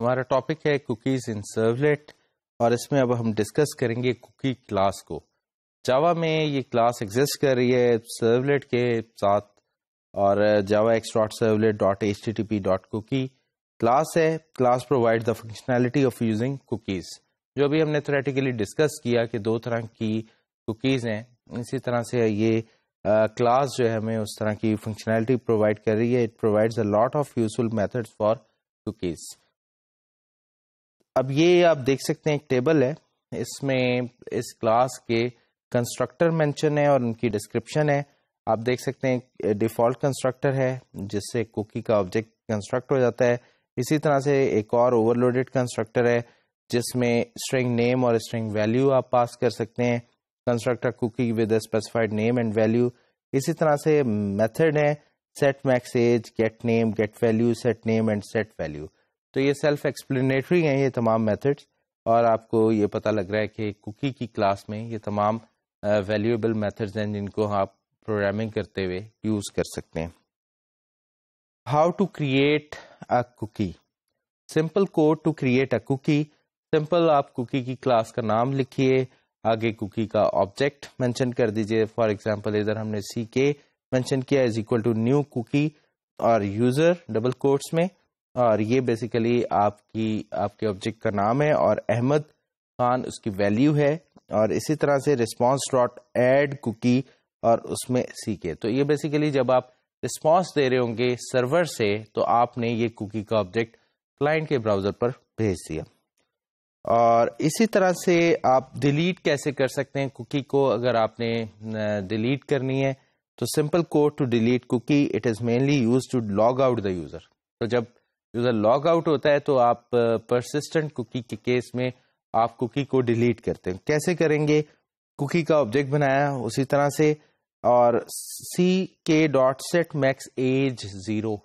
हमारा टॉपिक है कुकीज इन सर्वलेट और इसमें अब हम डिस्कस करेंगे कुकी क्लास को जावा में ये क्लास एग्जिस्ट कर रही है सर्वलेट के साथ और javax dot servlet dot H T T P dot cookie class है class provide the functionality of using cookies जो भी हमने थोरेटिकली डिस्कस किया कि दो तरह की कुकीज़ हैं इसी तरह से ये क्लास जो है हमें उस तरह की फंक्शनैलिटी प्रोवाइड कर रही है it provides a lot of useful methods for cookies अब ये आप देख सकते हैं एक टेबल है इसमें इस क्लास के कंस्ट्रक्टर मेंशन है और उनकी डिस्क्रिप्शन है आप देख सकते हैं डिफ़ॉल्ट कंस्ट्रक्टर है जिससे कुकी का ऑब्जेक्ट कंस्ट्रक्ट हो जाता है इसी तरह से एक और ओवरलोडेड कंस्ट्रक्टर है जिसमें स्ट्रिंग नेम और स्ट्रिंग वैल्यू आप पास कर सकते हैं constructor cookie with specified name and value इसी तरह से मेथड है set max age get name get value set name and set value तो ये सेल्फ एक्सप्लेनेटरी हैं ये तमाम मेथड्स और आपको ये पता लग रहा है कि कुकी की क्लास में ये तमाम वैल्यूएबल मेथड्स हैं जिनको आप हाँ प्रोग्रामिंग करते हुए यूज़ कर सकते हैं how to create a cookie simple code to create a cookie simple आप कुकी की क्लास का नाम लिखिए आगे कुकी का ऑब्जेक्ट मेंशन कर दीजिए फॉर एग्जांपल इधर हमने सी के मैंशन किया is equal to new cookie और यूजर डबल कोट्स में और ये बेसिकली आपकी आपके ऑब्जेक्ट का नाम है और अहमद खान उसकी वैल्यू है और इसी तरह से रिस्पॉन्स डॉट एड कुकी और उसमें सीखे तो ये बेसिकली जब आप रिस्पॉन्स दे रहे होंगे सर्वर से तो आपने ये कुकी का ऑब्जेक्ट क्लाइंट के ब्राउज़र पर भेज दिया और इसी तरह से आप डिलीट कैसे कर सकते हैं कुकी को अगर आपने डिलीट करनी है तो simple code to delete cookie it is mainly use to log out the user तो जब यूजर लॉग आउट होता है तो आप परसिस्टेंट कुकी के केस में आप कुकी को डिलीट करते हैं कैसे करेंगे कुकी का ऑब्जेक्ट बनाया उसी तरह से और C K dot set max age zero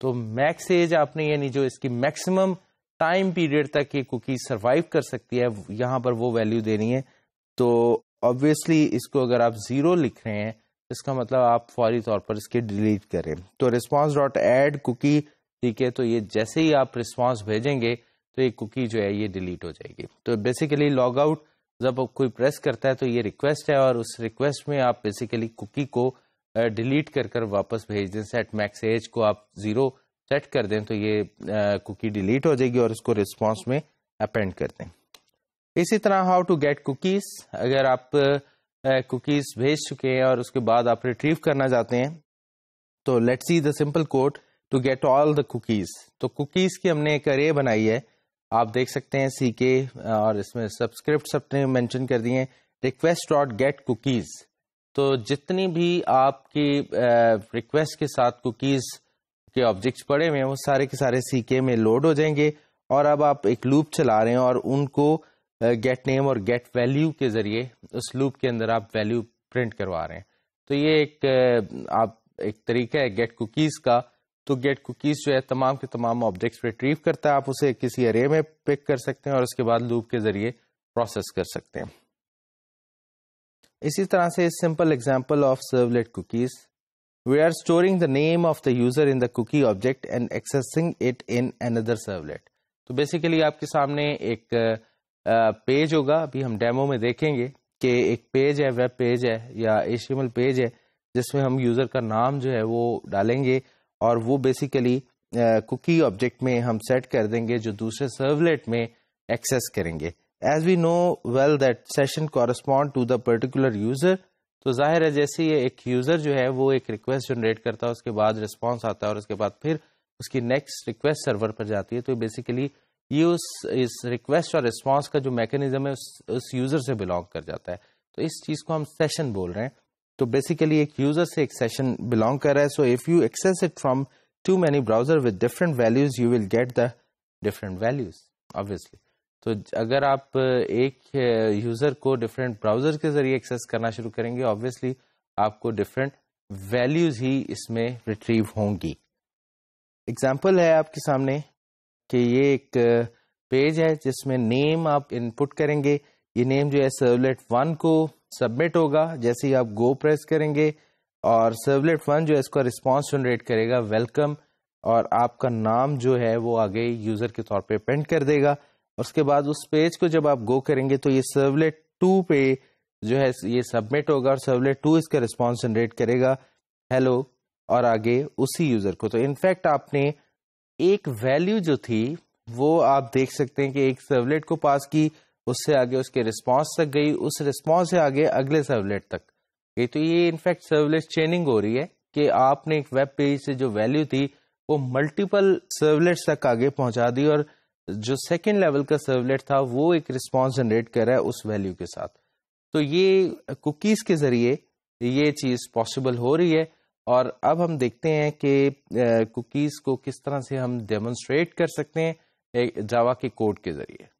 तो मैक्स एज आपने यानी जो इसकी मैक्सिमम टाइम पीरियड तक ये कुकी सरवाइव कर सकती है यहां पर वो वैल्यू देनी है तो ऑब्वियसली इसको अगर आप जीरो लिख रहे हैं इसका मतलब आप फौरी तौर पर इसके डिलीट करें तो रिस्पॉन्स डॉट एड कुकी ठीक है तो ये जैसे ही आप रिस्पॉन्स भेजेंगे तो ये कुकी जो है ये डिलीट हो जाएगी तो बेसिकली लॉग आउट जब कोई प्रेस करता है तो ये रिक्वेस्ट है और उस रिक्वेस्ट में आप बेसिकली कुकी को डिलीट कर कर वापस भेज दें सेट मैक्स एज को आप जीरो सेट कर दें तो ये कुकी डिलीट हो जाएगी और उसको रिस्पॉन्स में अपेंड कर दें इसी तरह हाउ टू गेट कुकीज़ अगर आप कुकीज़ भेज चुके हैं और उसके बाद आप रिट्रीव करना चाहते हैं तो let's see the simple code to get all the cookies तो कुकीज़ की हमने एक अरे बनाई है आप देख सकते हैं सी के uh, और इसमें सब्सक्रिप्ट सबने मेंशन कर दिए रिक्वेस्ट डॉट गेट कुकीज़ तो जितनी भी आपकी रिक्वेस्ट uh, के साथ कुकीज़ के ऑब्जेक्ट पड़े हुए हैं वो सारे के सारे सी के में लोड हो जाएंगे और अब आप एक लूप चला रहे हैं और उनको गेट uh, नेम और गेट वैल्यू के ज़रिए उस लूप के अंदर आप वैल्यू प्रिंट करवा रहे हैं तो ये एक आप एक तरीका है गेट कुकीज़ का तो गेट कुकीज़ जो है तमाम के तमाम ऑब्जेक्ट्स रिट्रीव करता है आप उसे किसी एरे में पिक कर सकते हैं और उसके बाद लूप के ज़रिए प्रोसेस कर सकते हैं इसी तरह से simple example of servlet cookies we are storing the name of the user in the cookie object and accessing it in another servlet तो बेसिकली आपके सामने एक पेज होगा अभी हम डेमो में देखेंगे कि एक पेज है वेब पेज है या एशिमल पेज है जिसमें हम यूज़र का नाम जो है वो डालेंगे और वो बेसिकली कुकी ऑब्जेक्ट में हम सेट कर देंगे जो दूसरे सर्वलेट में एक्सेस करेंगे as we know well that session correspond to the particular user तो जाहिर है जैसे ये एक यूजर जो है वो एक रिक्वेस्ट जनरेट करता है उसके बाद रिस्पॉन्स आता है और उसके बाद फिर उसकी नेक्स्ट रिक्वेस्ट सर्वर पर जाती है तो बेसिकली ये उस इस रिक्वेस्ट और रिस्पॉन्स का जो मैकेनिज्म है उस उस यूजर से बिलोंग कर जाता है तो इस चीज को हम सेशन बोल रहे हैं तो बेसिकली एक यूजर से एक सेशन बिलोंग कर रहा है so if you access it from two many browser with different values you will get the different values obviously तो अगर आप uh, एक यूजर uh, को डिफरेंट ब्राउजर के जरिए एक्सेस करना शुरू करेंगे ऑब्वियसली आपको डिफरेंट वैल्यूज ही इसमें रिट्रीव होंगी एग्जाम्पल है आपके सामने कि ये एक पेज uh, है जिसमें नेम आप इनपुट करेंगे ये नेम जो है सर्वलेट वन को सबमिट होगा जैसे ही आप गो प्रेस करेंगे और सर्वलेट वन जो है इसका रिस्पॉन्स जनरेट करेगा वेलकम और आपका नाम जो है वो आगे यूज़र के तौर पे प्रिंट कर देगा उसके बाद उस पेज को जब आप गो करेंगे तो ये सर्वलेट टू पे जो है ये सबमिट होगा और सर्वलेट टू इसका रिस्पॉन्स जनरेट करेगा हेलो और आगे उसी यूज़र को तो इनफैक्ट आपने एक वैल्यू जो थी वो आप देख सकते हैं कि एक सर्वलेट को पास की उससे आगे उसके रिस्पॉन्स तक गई उस रिस्पॉन्स से आगे अगले सर्वलेट तक गई तो ये इनफैक्ट सर्वलेट चेनिंग हो रही है कि आपने एक वेब पेज से जो वैल्यू थी वो मल्टीपल सर्वलेट्स तक आगे पहुंचा दी और जो सेकेंड लेवल का सर्वलेट था वो एक रिस्पॉन्स जनरेट कर रहा है उस वैल्यू के साथ तो ये कुकीज़ के ज़रिए ये चीज़ पॉसिबल हो रही है और अब हम देखते हैं कि कुकीज़ को किस तरह से हम डेमोन्स्ट्रेट कर सकते हैं जावा के कोड के ज़रिए